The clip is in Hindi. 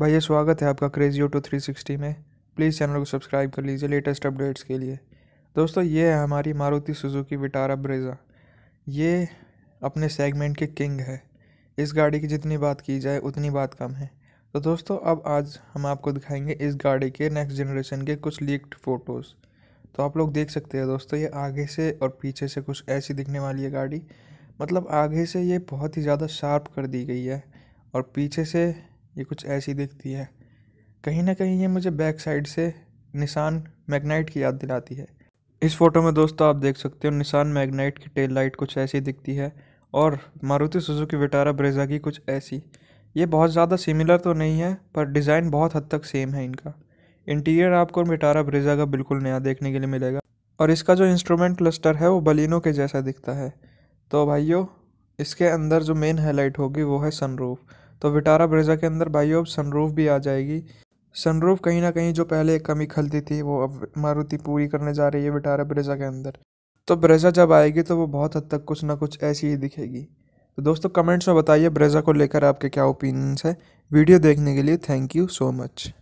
भैया स्वागत है आपका crazy O two three sixty में प्लीज़ चैनल को सब्सक्राइब कर लीजिए लेटेस्ट अपडेट्स के लिए दोस्तों ये है हमारी मारुति सुजुकी विटारा ब्रेज़ा ये अपने सेगमेंट के किंग है इस गाड़ी की जितनी बात की जाए उतनी बात कम है तो दोस्तों अब आज हम आपको दिखाएंगे इस गाड़ी के नेक्स्ट जनरेशन के कुछ लीक्ड फ़ोटोज़ तो आप लोग देख सकते हैं दोस्तों ये आगे से और पीछे से कुछ ऐसी दिखने वाली है गाड़ी मतलब आगे से ये बहुत ही ज़्यादा शार्प कर दी गई है और पीछे से ये कुछ ऐसी दिखती है कहीं ना कहीं ये मुझे बैक साइड से निशान मैग्नाइट की याद दिलाती है इस फोटो में दोस्तों आप देख सकते हो निशान मैग्नाइट की टेल लाइट कुछ ऐसी दिखती है और मारुति सुजुकी विटारा ब्रेजा की कुछ ऐसी ये बहुत ज़्यादा सिमिलर तो नहीं है पर डिज़ाइन बहुत हद तक सेम है इनका इंटीरियर आपको विटारा ब्रेजा का बिल्कुल नया देखने के लिए मिलेगा और इसका जो इंस्ट्रूमेंट क्लस्टर है वो बलिनों के जैसा दिखता है तो भाइयों इसके अंदर जो मेन हाईलाइट होगी वो है सनरूफ तो विटारा ब्रेजा के अंदर भाई अब सनरूफ भी आ जाएगी सनरूफ कहीं ना कहीं जो पहले एक कमी खलती थी वो अब मारुति पूरी करने जा रही है विटारा ब्रेजा के अंदर तो ब्रेजा जब आएगी तो वो बहुत हद तक कुछ ना कुछ ऐसी ही दिखेगी तो दोस्तों कमेंट्स में बताइए ब्रेजा को लेकर आपके क्या ओपिनियंस है वीडियो देखने के लिए थैंक यू सो मच